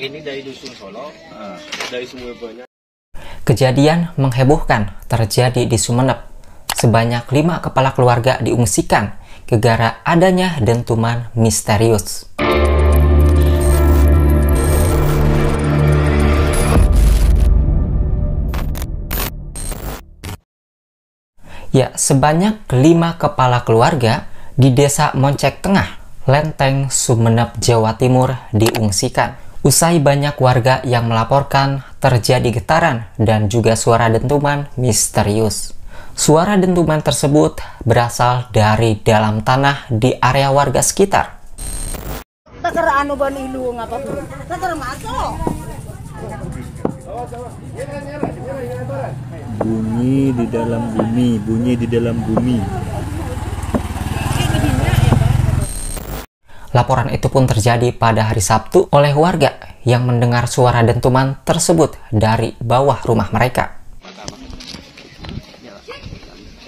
ini dari dusun Solo uh. dari banyak. Kejadian menghebohkan terjadi di Sumeneb. Sebanyak lima kepala keluarga diungsikan gegara adanya dentuman misterius. Ya, sebanyak lima kepala keluarga di Desa Moncek Tengah, Lenteng, Sumeneb, Jawa Timur diungsikan Usai banyak warga yang melaporkan terjadi getaran dan juga suara dentuman misterius. Suara dentuman tersebut berasal dari dalam tanah di area warga sekitar. Anu bunyi di dalam bumi, bunyi di dalam bumi. Laporan itu pun terjadi pada hari Sabtu oleh warga yang mendengar suara dentuman tersebut dari bawah rumah mereka.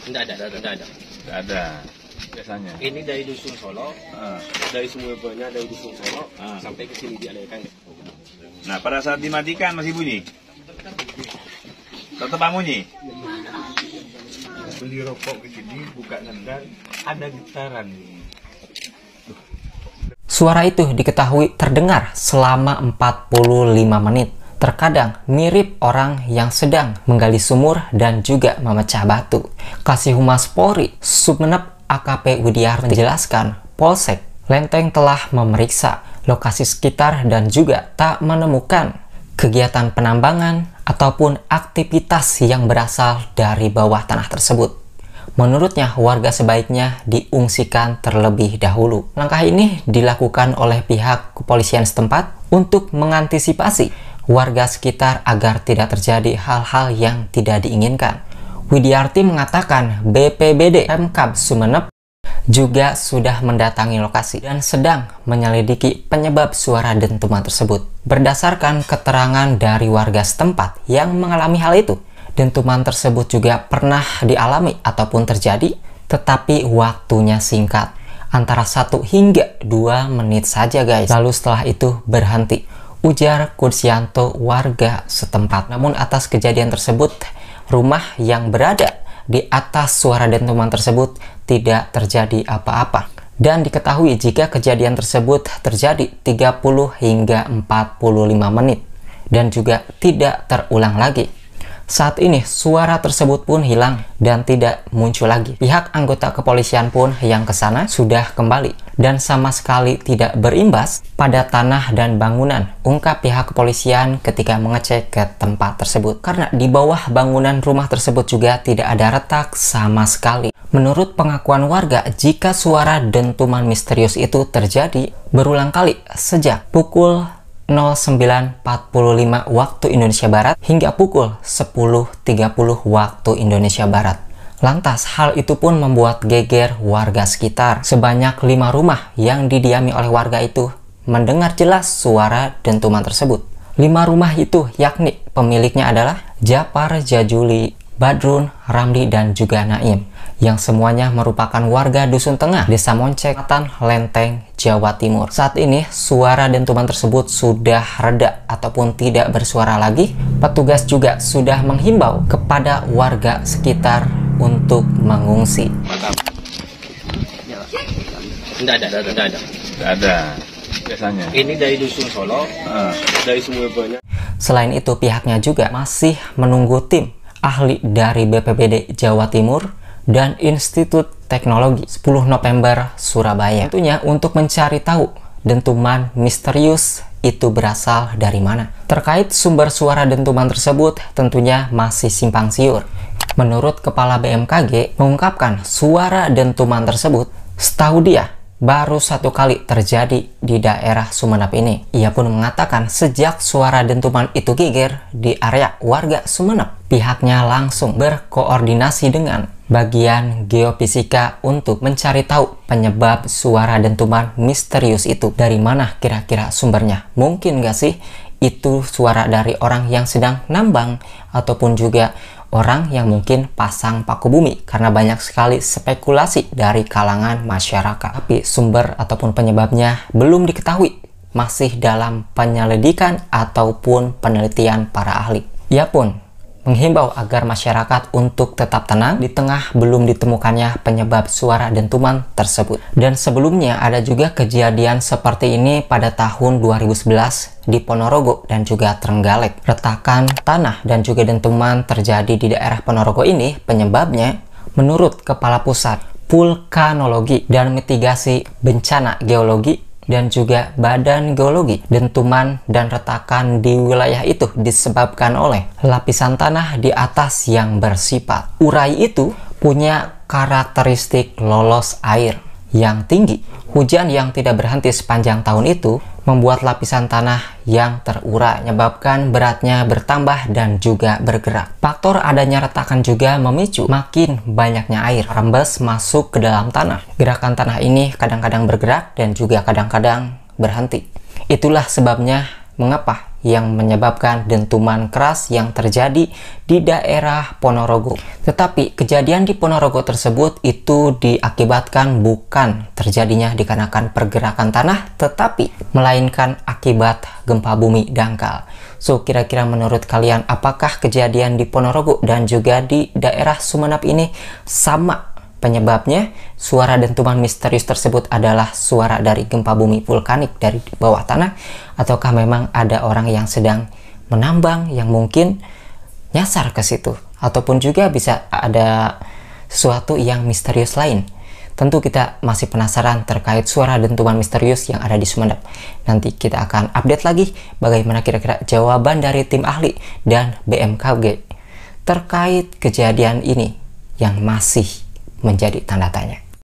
Tidak ada, tidak ada. Tidak ada. Biasanya. Ini dari dusun Solo, uh. dari sumbernya dari dusun Solo uh. sampai ke sini dialirkan. Ya? Nah, pada saat dimatikan masih bunyi. Tetap bunyi. Beli rokok ke sini, buka sendal, ada getaran. Suara itu diketahui terdengar selama 45 menit. Terkadang mirip orang yang sedang menggali sumur dan juga memecah batu. Kasih Humas Polri, Submenep AKP Widiar menjelaskan, Polsek Lenteng telah memeriksa lokasi sekitar dan juga tak menemukan kegiatan penambangan ataupun aktivitas yang berasal dari bawah tanah tersebut. Menurutnya, warga sebaiknya diungsikan terlebih dahulu. Langkah ini dilakukan oleh pihak kepolisian setempat untuk mengantisipasi warga sekitar agar tidak terjadi hal-hal yang tidak diinginkan. Widiarti mengatakan BPBD Pemkab Sumeneb juga sudah mendatangi lokasi dan sedang menyelidiki penyebab suara dentuman tersebut. Berdasarkan keterangan dari warga setempat yang mengalami hal itu, dentuman tersebut juga pernah dialami ataupun terjadi, tetapi waktunya singkat, antara satu hingga dua menit saja guys. Lalu setelah itu berhenti, ujar Kursianto warga setempat. Namun atas kejadian tersebut, rumah yang berada di atas suara dentuman tersebut tidak terjadi apa-apa. Dan diketahui jika kejadian tersebut terjadi 30 hingga 45 menit dan juga tidak terulang lagi. Saat ini, suara tersebut pun hilang dan tidak muncul lagi. Pihak anggota kepolisian pun yang ke sana sudah kembali dan sama sekali tidak berimbas pada tanah dan bangunan, ungkap pihak kepolisian ketika mengecek ke tempat tersebut. Karena di bawah bangunan rumah tersebut juga tidak ada retak sama sekali. Menurut pengakuan warga, jika suara dentuman misterius itu terjadi berulang kali sejak pukul 09.45 waktu Indonesia Barat hingga pukul 10.30 waktu Indonesia Barat. Lantas, hal itu pun membuat geger warga sekitar. Sebanyak lima rumah yang didiami oleh warga itu mendengar jelas suara dentuman tersebut. Lima rumah itu yakni pemiliknya adalah Japar Jajuli, Badrun, Ramli, dan juga Naim yang semuanya merupakan warga Dusun Tengah, Desa Moncek, Lenteng, Jawa Timur. Saat ini, suara dentuman tersebut sudah reda ataupun tidak bersuara lagi. Petugas juga sudah menghimbau kepada warga sekitar untuk mengungsi. Tidak ada, tidak ada, tidak ada. Biasanya. Ini dari Dusun Solo, uh. dari semua banyak. Selain itu, pihaknya juga masih menunggu tim ahli dari BPBD Jawa Timur dan Institut Teknologi 10 November Surabaya. Tentunya untuk mencari tahu dentuman misterius itu berasal dari mana. Terkait sumber suara dentuman tersebut tentunya masih simpang siur. Menurut Kepala BMKG mengungkapkan suara dentuman tersebut setahu dia baru satu kali terjadi di daerah Sumenep ini. Ia pun mengatakan sejak suara dentuman itu gigir di area warga Sumenep, pihaknya langsung berkoordinasi dengan bagian geofisika untuk mencari tahu penyebab suara dentuman misterius itu dari mana kira-kira sumbernya. Mungkin nggak sih itu suara dari orang yang sedang nambang ataupun juga orang yang mungkin pasang paku bumi karena banyak sekali spekulasi dari kalangan masyarakat. Tapi sumber ataupun penyebabnya belum diketahui, masih dalam penyelidikan ataupun penelitian para ahli. Ia ya pun menghimbau agar masyarakat untuk tetap tenang di tengah belum ditemukannya penyebab suara dentuman tersebut. Dan sebelumnya ada juga kejadian seperti ini pada tahun 2011 di Ponorogo dan juga Trenggalek. Retakan tanah dan juga dentuman terjadi di daerah Ponorogo ini penyebabnya menurut Kepala Pusat Vulkanologi dan Mitigasi Bencana Geologi dan juga badan geologi. Dentuman dan retakan di wilayah itu disebabkan oleh lapisan tanah di atas yang bersifat. Urai itu punya karakteristik lolos air yang tinggi Hujan yang tidak berhenti sepanjang tahun itu membuat lapisan tanah yang terurai, menyebabkan beratnya bertambah dan juga bergerak. Faktor adanya retakan juga memicu makin banyaknya air rembes masuk ke dalam tanah. Gerakan tanah ini kadang-kadang bergerak dan juga kadang-kadang berhenti. Itulah sebabnya mengapa yang menyebabkan dentuman keras yang terjadi di daerah Ponorogo. Tetapi kejadian di Ponorogo tersebut itu diakibatkan bukan terjadinya dikarenakan pergerakan tanah, tetapi melainkan akibat gempa bumi dangkal. So, kira-kira menurut kalian apakah kejadian di Ponorogo dan juga di daerah Sumenep ini sama Penyebabnya, suara dentuman misterius tersebut adalah suara dari gempa bumi vulkanik dari bawah tanah, ataukah memang ada orang yang sedang menambang yang mungkin nyasar ke situ, ataupun juga bisa ada sesuatu yang misterius lain. Tentu kita masih penasaran terkait suara dentuman misterius yang ada di Sumedap. Nanti kita akan update lagi bagaimana kira-kira jawaban dari tim ahli dan BMKG terkait kejadian ini yang masih menjadi tanda tanya.